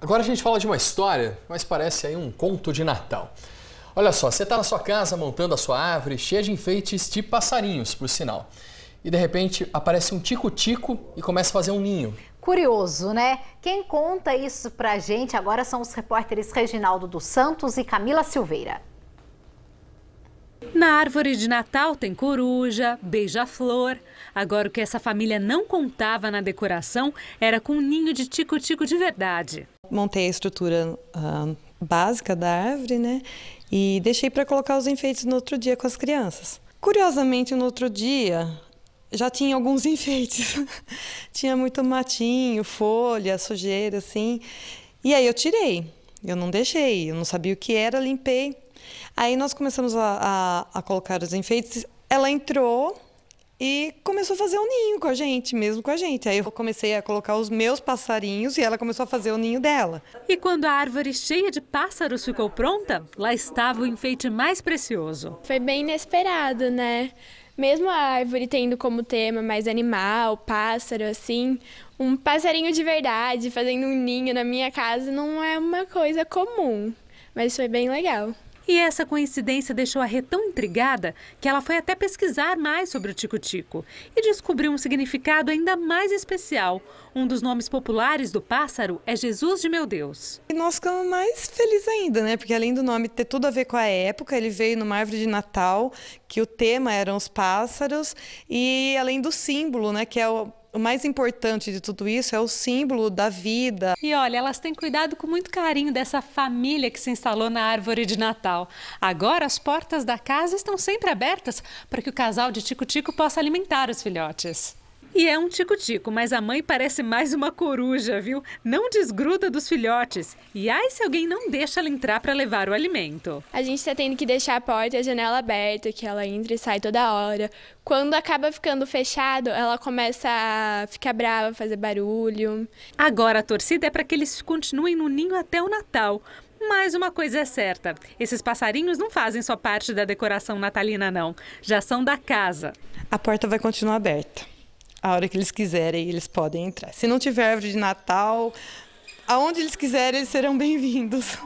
Agora a gente fala de uma história, mas parece aí um conto de Natal. Olha só, você está na sua casa montando a sua árvore cheia de enfeites de passarinhos, por sinal. E de repente aparece um tico-tico e começa a fazer um ninho. Curioso, né? Quem conta isso pra gente agora são os repórteres Reginaldo dos Santos e Camila Silveira. Na árvore de Natal tem coruja, beija-flor. Agora, o que essa família não contava na decoração era com um ninho de tico-tico de verdade. Montei a estrutura uh, básica da árvore, né? E deixei para colocar os enfeites no outro dia com as crianças. Curiosamente, no outro dia já tinha alguns enfeites. tinha muito matinho, folha, sujeira, assim. E aí eu tirei. Eu não deixei, eu não sabia o que era, limpei. Aí nós começamos a, a, a colocar os enfeites. Ela entrou e começou a fazer um ninho com a gente, mesmo com a gente. Aí eu comecei a colocar os meus passarinhos e ela começou a fazer o ninho dela. E quando a árvore cheia de pássaros ficou pronta, lá estava o enfeite mais precioso. Foi bem inesperado, né? Mesmo a árvore tendo como tema mais animal, pássaro, assim, um passarinho de verdade fazendo um ninho na minha casa não é uma coisa comum, mas foi bem legal. E essa coincidência deixou a Rê tão intrigada que ela foi até pesquisar mais sobre o tico-tico e descobriu um significado ainda mais especial. Um dos nomes populares do pássaro é Jesus de Meu Deus. E nós ficamos mais felizes ainda, né? Porque além do nome ter tudo a ver com a época, ele veio numa árvore de Natal, que o tema eram os pássaros, e além do símbolo, né? Que é o o mais importante de tudo isso é o símbolo da vida. E olha, elas têm cuidado com muito carinho dessa família que se instalou na árvore de Natal. Agora as portas da casa estão sempre abertas para que o casal de Tico Tico possa alimentar os filhotes. E é um tico-tico, mas a mãe parece mais uma coruja, viu? Não desgruda dos filhotes. E ai se alguém não deixa ela entrar para levar o alimento. A gente está tendo que deixar a porta e a janela aberta, que ela entra e sai toda hora. Quando acaba ficando fechado, ela começa a ficar brava, fazer barulho. Agora a torcida é para que eles continuem no ninho até o Natal. Mas uma coisa é certa: esses passarinhos não fazem só parte da decoração natalina, não. Já são da casa. A porta vai continuar aberta a hora que eles quiserem, eles podem entrar. Se não tiver árvore de Natal, aonde eles quiserem, eles serão bem-vindos.